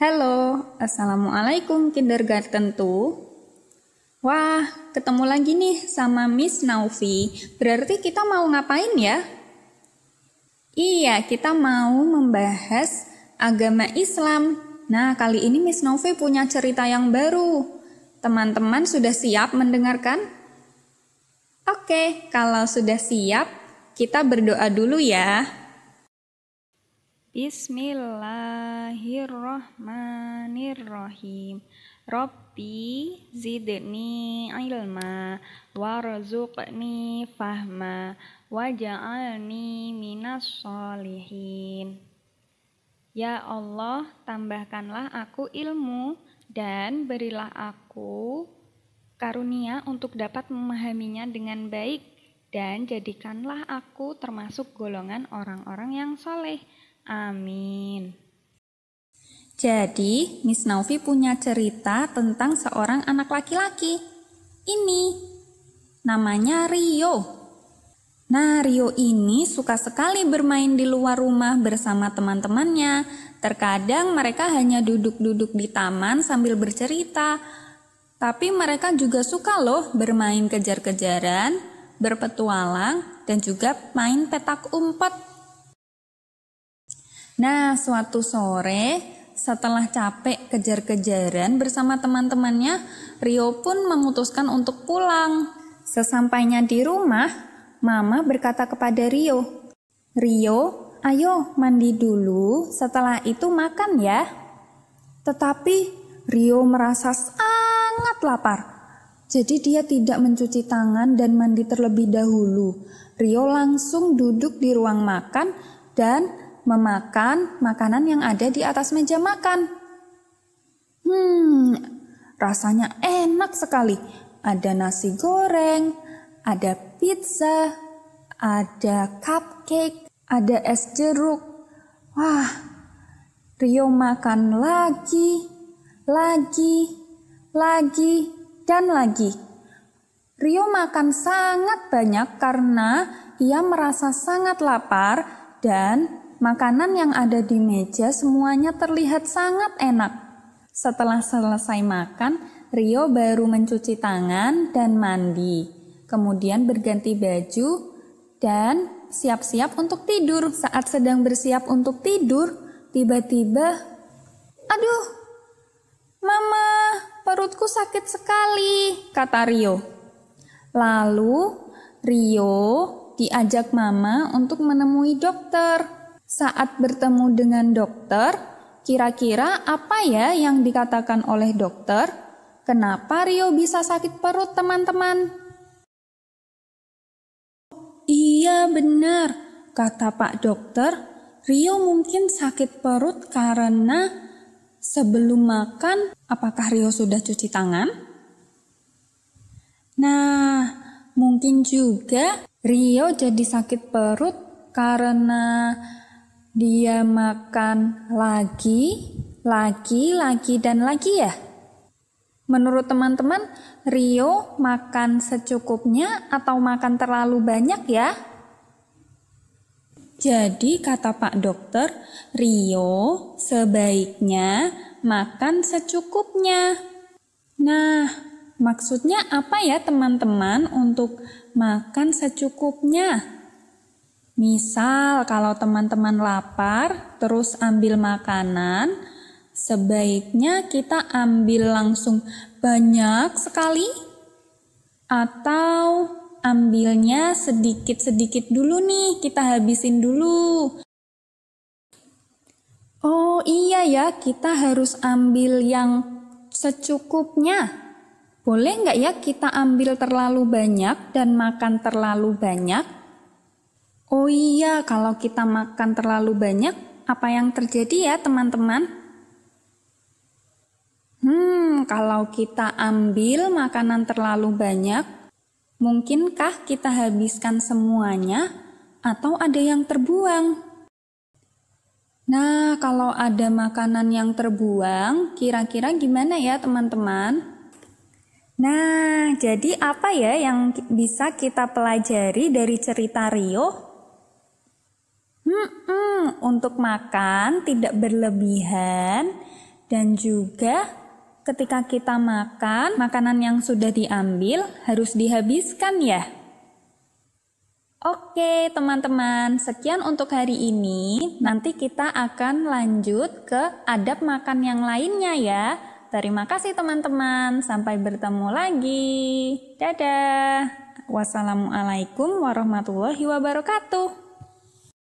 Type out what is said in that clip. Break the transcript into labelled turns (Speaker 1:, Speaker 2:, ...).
Speaker 1: Halo, Assalamualaikum Kindergarten tuh. Wah, ketemu lagi nih sama Miss Naufi. Berarti kita mau ngapain ya? Iya, kita mau membahas agama Islam. Nah, kali ini Miss Naufi punya cerita yang baru. Teman-teman sudah siap mendengarkan? Oke, kalau sudah siap, kita berdoa dulu ya. Bismillahirrahmanirrahim. Robbi zidni ilma warzuqni fahma waj'alni minas solihin. Ya Allah, tambahkanlah aku ilmu dan berilah aku karunia untuk dapat memahaminya dengan baik dan jadikanlah aku termasuk golongan orang-orang yang soleh Amin. Jadi, Miss Naufi punya cerita tentang seorang anak laki-laki. Ini namanya Rio. Nah, Rio ini suka sekali bermain di luar rumah bersama teman-temannya. Terkadang mereka hanya duduk-duduk di taman sambil bercerita. Tapi mereka juga suka loh bermain kejar-kejaran, berpetualang, dan juga main petak umpet. Nah, suatu sore setelah capek kejar-kejaran bersama teman-temannya, Rio pun memutuskan untuk pulang. Sesampainya di rumah, Mama berkata kepada Rio, "Rio, ayo mandi dulu, setelah itu makan ya." Tetapi Rio merasa sangat lapar. Jadi dia tidak mencuci tangan dan mandi terlebih dahulu. Rio langsung duduk di ruang makan dan memakan makanan yang ada di atas meja makan. Hmm, rasanya enak sekali. Ada nasi goreng, ada pizza, ada cupcake, ada es jeruk. Wah, Rio makan lagi, lagi, lagi, dan lagi. Rio makan sangat banyak karena ia merasa sangat lapar dan Makanan yang ada di meja semuanya terlihat sangat enak. Setelah selesai makan, Rio baru mencuci tangan dan mandi, kemudian berganti baju dan siap-siap untuk tidur. Saat sedang bersiap untuk tidur, tiba-tiba, "Aduh, Mama, perutku sakit sekali," kata Rio. Lalu, Rio diajak Mama untuk menemui dokter saat bertemu dengan dokter, kira-kira apa ya yang dikatakan oleh dokter? Kenapa Rio bisa sakit perut, teman-teman? Iya, benar, kata Pak Dokter. Rio mungkin sakit perut karena sebelum makan, apakah Rio sudah cuci tangan? Nah, mungkin juga Rio jadi sakit perut karena dia makan lagi, lagi, lagi, dan lagi ya? Menurut teman-teman, Rio makan secukupnya atau makan terlalu banyak ya? Jadi kata Pak Dokter, Rio sebaiknya makan secukupnya. Nah, maksudnya apa ya teman-teman untuk makan secukupnya? Misal kalau teman-teman lapar terus ambil makanan, sebaiknya kita ambil langsung banyak sekali atau ambilnya sedikit-sedikit dulu nih, kita habisin dulu. Oh iya ya, kita harus ambil yang secukupnya. Boleh nggak ya kita ambil terlalu banyak dan makan terlalu banyak? Oh iya, kalau kita makan terlalu banyak, apa yang terjadi ya teman-teman? Hmm, kalau kita ambil makanan terlalu banyak, mungkinkah kita habiskan semuanya atau ada yang terbuang? Nah, kalau ada makanan yang terbuang, kira-kira gimana ya teman-teman? Nah, jadi apa ya yang bisa kita pelajari dari cerita Rio? untuk makan tidak berlebihan dan juga ketika kita makan makanan yang sudah diambil harus dihabiskan ya. Oke, teman-teman, sekian untuk hari ini. Nanti kita akan lanjut ke adab makan yang lainnya ya. Terima kasih teman-teman. Sampai bertemu lagi. Dadah. Wassalamualaikum warahmatullahi wabarakatuh.